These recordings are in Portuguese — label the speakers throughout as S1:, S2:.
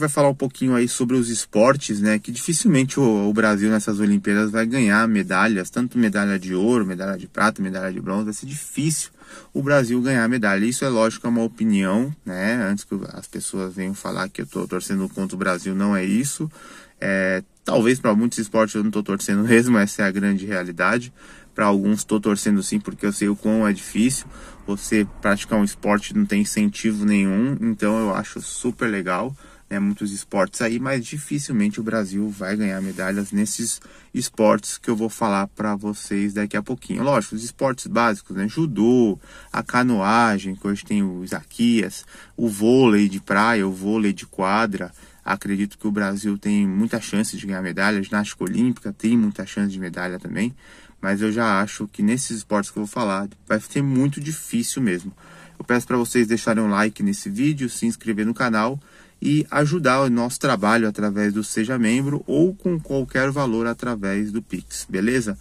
S1: vai falar um pouquinho aí sobre os esportes, né? Que dificilmente o, o, Brasil nessas Olimpíadas vai ganhar medalhas, tanto medalha de ouro, medalha de prata, medalha de bronze, vai ser difícil o Brasil ganhar medalha. Isso é lógico, é uma opinião, né? Antes que as pessoas venham falar que eu tô torcendo contra o Brasil, não é isso. É, talvez para muitos esportes eu não tô torcendo mesmo, essa é a grande realidade. Para alguns estou torcendo sim, porque eu sei o quão é difícil você praticar um esporte não tem incentivo nenhum, então eu acho super legal né, muitos esportes aí, mas dificilmente o Brasil vai ganhar medalhas nesses esportes que eu vou falar para vocês daqui a pouquinho. Lógico, os esportes básicos, né, judô, a canoagem, que hoje tem o Isaquias, o vôlei de praia, o vôlei de quadra. Acredito que o Brasil tem muita chance de ganhar medalha, a ginástica olímpica tem muita chance de medalha também, mas eu já acho que nesses esportes que eu vou falar vai ser muito difícil mesmo. Eu peço para vocês deixarem um like nesse vídeo, se inscrever no canal e ajudar o nosso trabalho através do Seja Membro ou com qualquer valor através do Pix, beleza?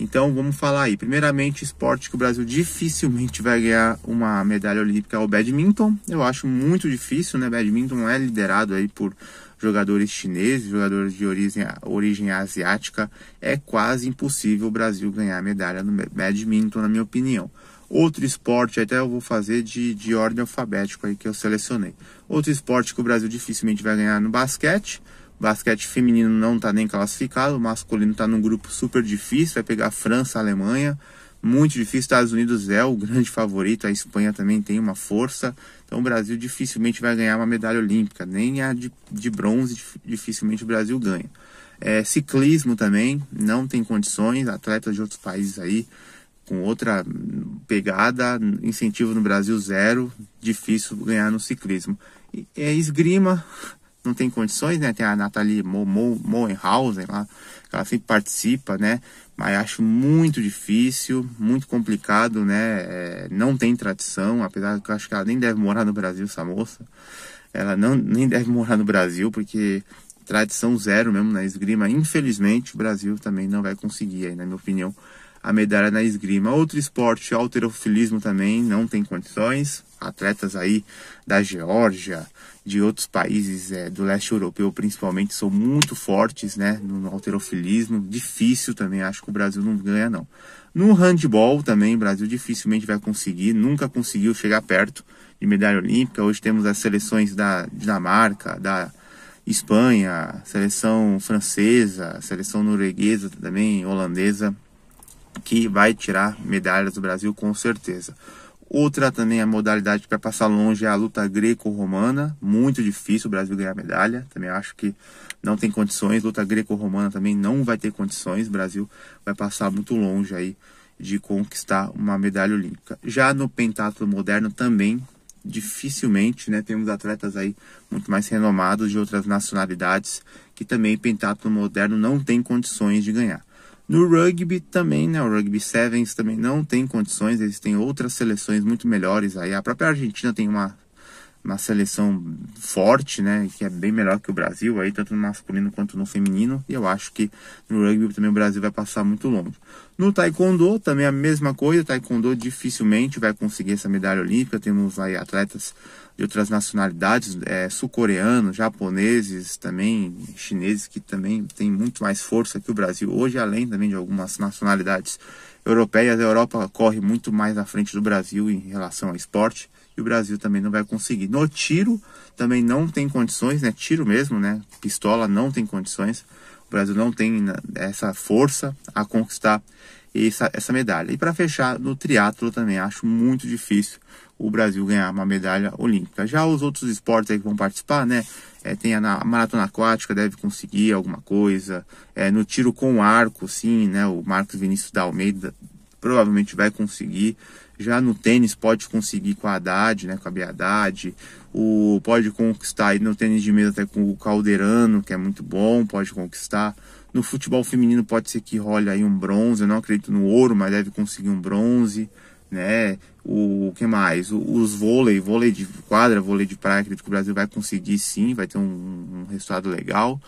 S1: Então vamos falar aí. Primeiramente, esporte que o Brasil dificilmente vai ganhar uma medalha olímpica é o badminton. Eu acho muito difícil, né? Badminton é liderado aí por jogadores chineses, jogadores de origem, origem asiática. É quase impossível o Brasil ganhar medalha no badminton, na minha opinião. Outro esporte, até eu vou fazer de, de ordem alfabética aí que eu selecionei. Outro esporte que o Brasil dificilmente vai ganhar é no basquete. O basquete feminino não está nem classificado, o masculino está num grupo super difícil, vai pegar a França, a Alemanha, muito difícil. Estados Unidos é o grande favorito, a Espanha também tem uma força. Então o Brasil dificilmente vai ganhar uma medalha olímpica, nem a de, de bronze dificilmente o Brasil ganha. É, ciclismo também, não tem condições, atletas de outros países aí com outra pegada, incentivo no Brasil zero, difícil ganhar no ciclismo é esgrima, não tem condições, né? Tem a Nathalie Mo, Mo, Moenhausen lá, que ela sempre participa, né? Mas acho muito difícil, muito complicado, né? É, não tem tradição, apesar que eu acho que ela nem deve morar no Brasil, essa moça. Ela não, nem deve morar no Brasil, porque tradição zero mesmo na esgrima. Infelizmente, o Brasil também não vai conseguir aí, na minha opinião, a medalha na esgrima. Outro esporte, alterofilismo também, não tem condições. Atletas aí da Geórgia, de outros países é, do leste europeu principalmente, são muito fortes né, no alterofilismo. Difícil também, acho que o Brasil não ganha não. No handball também, o Brasil dificilmente vai conseguir, nunca conseguiu chegar perto de medalha olímpica. Hoje temos as seleções da Dinamarca, da Espanha, seleção francesa, seleção norueguesa também, holandesa que vai tirar medalhas do Brasil com certeza. Outra também é a modalidade que vai passar longe é a luta greco-romana, muito difícil o Brasil ganhar medalha, também acho que não tem condições, luta greco-romana também não vai ter condições, o Brasil vai passar muito longe aí de conquistar uma medalha olímpica. Já no pentatlo moderno também dificilmente, né, temos atletas aí muito mais renomados de outras nacionalidades que também pentatlo moderno não tem condições de ganhar. No rugby também, né? O rugby sevens também não tem condições, eles têm outras seleções muito melhores. Aí a própria Argentina tem uma uma seleção forte, né, que é bem melhor que o Brasil, aí tanto no masculino quanto no feminino, e eu acho que no rugby também o Brasil vai passar muito longe. No taekwondo também a mesma coisa, o taekwondo dificilmente vai conseguir essa medalha olímpica, temos aí atletas de outras nacionalidades, é, sul-coreanos, japoneses também, chineses que também tem muito mais força que o Brasil hoje, além também de algumas nacionalidades europeias, a Europa corre muito mais à frente do Brasil em relação ao esporte e o Brasil também não vai conseguir. No tiro também não tem condições, né? Tiro mesmo, né? Pistola não tem condições. O Brasil não tem né, essa força a conquistar essa, essa medalha. E para fechar, no triatlo também acho muito difícil o Brasil ganhar uma medalha olímpica. Já os outros esportes aí que vão participar, né? É, tem a, a, maratona aquática, deve conseguir alguma coisa. É, no tiro com arco, sim, né? O Marcos Vinícius da Almeida provavelmente vai conseguir. Já no tênis pode conseguir com a Haddad, né, com a Bia o, pode conquistar aí no tênis de mesa até com o Calderano, que é muito bom, pode conquistar. No futebol feminino pode ser que role aí um bronze, eu não acredito no ouro, mas deve conseguir um bronze, né? O que mais? O, os vôlei, vôlei de quadra, vôlei de praia, acredito que o Brasil vai conseguir sim, vai ter um, um resultado legal.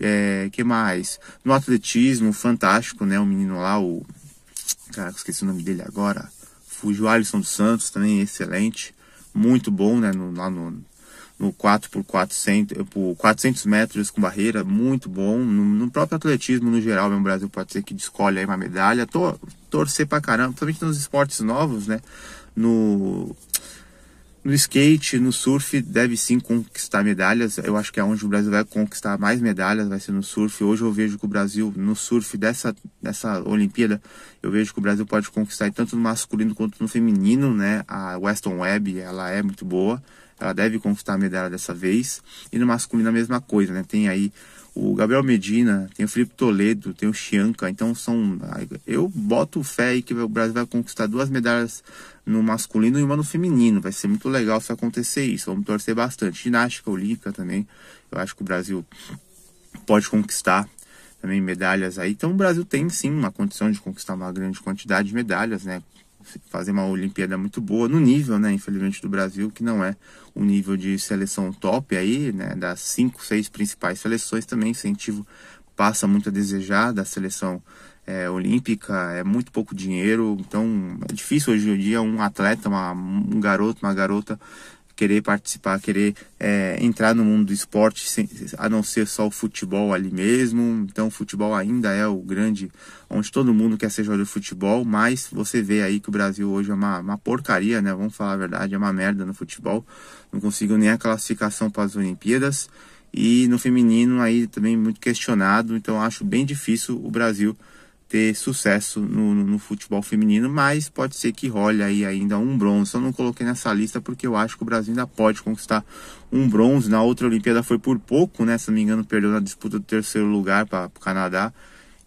S1: É, que mais? No atletismo, fantástico, né? O menino lá, o. Cara, esqueci o nome dele agora. O Alisson dos Santos também excelente, muito bom, né? No, lá no, no 4 x 400, por 400 eh, metros com barreira, muito bom. No, no próprio atletismo, no geral, o Brasil pode ser que escolhe aí uma medalha. Tô, torcer pra caramba, principalmente nos esportes novos, né? No no skate, no surf, deve sim conquistar medalhas. Eu acho que é onde o Brasil vai conquistar mais medalhas, vai ser no surf. Hoje eu vejo que o Brasil, no surf dessa, dessa Olimpíada, eu vejo que o Brasil pode conquistar tanto no masculino quanto no feminino, né? A Weston Webb, ela é muito boa ela deve conquistar a medalha dessa vez. E no masculino a mesma coisa, né? Tem aí o Gabriel Medina, tem o Felipe Toledo, tem o Chianca, então são. Ah, eu boto fé aí que o Brasil vai conquistar duas medalhas no masculino e uma no feminino. Vai ser muito legal se acontecer isso. Vamos torcer bastante. Ginástica olímpica também. Eu acho que o Brasil pode conquistar também medalhas aí. Então o Brasil tem sim uma condição de conquistar uma grande quantidade de medalhas, né? fazem uma Olimpíada muito boa no nível, né, infelizmente do Brasil, que não é um nível de seleção top aí, né, das cinco, seis principais seleções também incentivo passa muito a desejar da seleção é, olímpica, é muito pouco dinheiro, então é difícil hoje em dia um atleta, uma, um garoto, uma garota querer participar, querer é, entrar no mundo do esporte, sem, a não ser só o futebol ali mesmo. Então, o futebol ainda é o grande, onde todo mundo quer ser jogador de futebol, mas você vê aí que o Brasil hoje é uma, uma porcaria, né? Vamos falar a verdade, é uma merda no futebol. Não conseguiu nem a classificação para as Olimpíadas. E no feminino aí também muito questionado, então acho bem difícil o Brasil ter sucesso no, no, no, futebol feminino, mas pode ser que role aí ainda um bronze. Eu não coloquei nessa lista porque eu acho que o Brasil ainda pode conquistar um bronze. Na outra Olimpíada foi por pouco, né? Se não me engano, perdeu na disputa do terceiro lugar para o Canadá.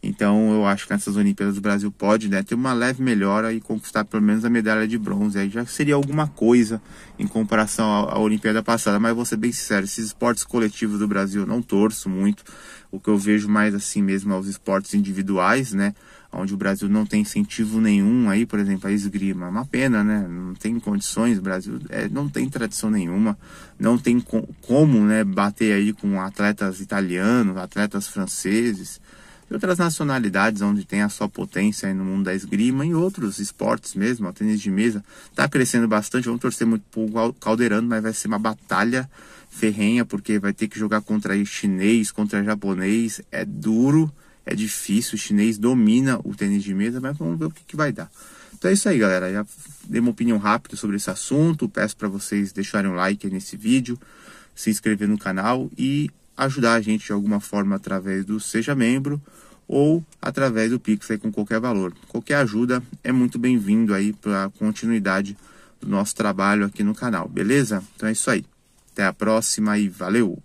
S1: Então eu acho que nessas Olimpíadas o Brasil pode né, ter uma leve melhora e conquistar pelo menos a medalha de bronze. Aí já seria alguma coisa em comparação à, à Olimpíada passada. Mas vou ser bem sincero, esses esportes coletivos do Brasil eu não torço muito. O que eu vejo mais assim mesmo é os esportes individuais, né? Onde o Brasil não tem incentivo nenhum aí, por exemplo, a esgrima. É uma pena, né? Não tem condições, o Brasil é, não tem tradição nenhuma, não tem como né, bater aí com atletas italianos, atletas franceses e outras nacionalidades onde tem a sua potência no mundo da esgrima e outros esportes mesmo, a tênis de mesa está crescendo bastante, vamos torcer muito pro Caldeirano, mas vai ser uma batalha ferrenha, porque vai ter que jogar contra chinês, contra japonês, é duro, é difícil, o chinês domina o tênis de mesa, mas vamos ver o que, que vai dar. Então é isso aí, galera. Já dei uma opinião rápida sobre esse assunto. Peço para vocês deixarem um like nesse vídeo, se inscrever no canal e ajudar a gente de alguma forma através do Seja Membro ou através do Pix aí com qualquer valor. Qualquer ajuda é muito bem-vindo aí para a continuidade do nosso trabalho aqui no canal, beleza? Então é isso aí. Até a próxima e valeu!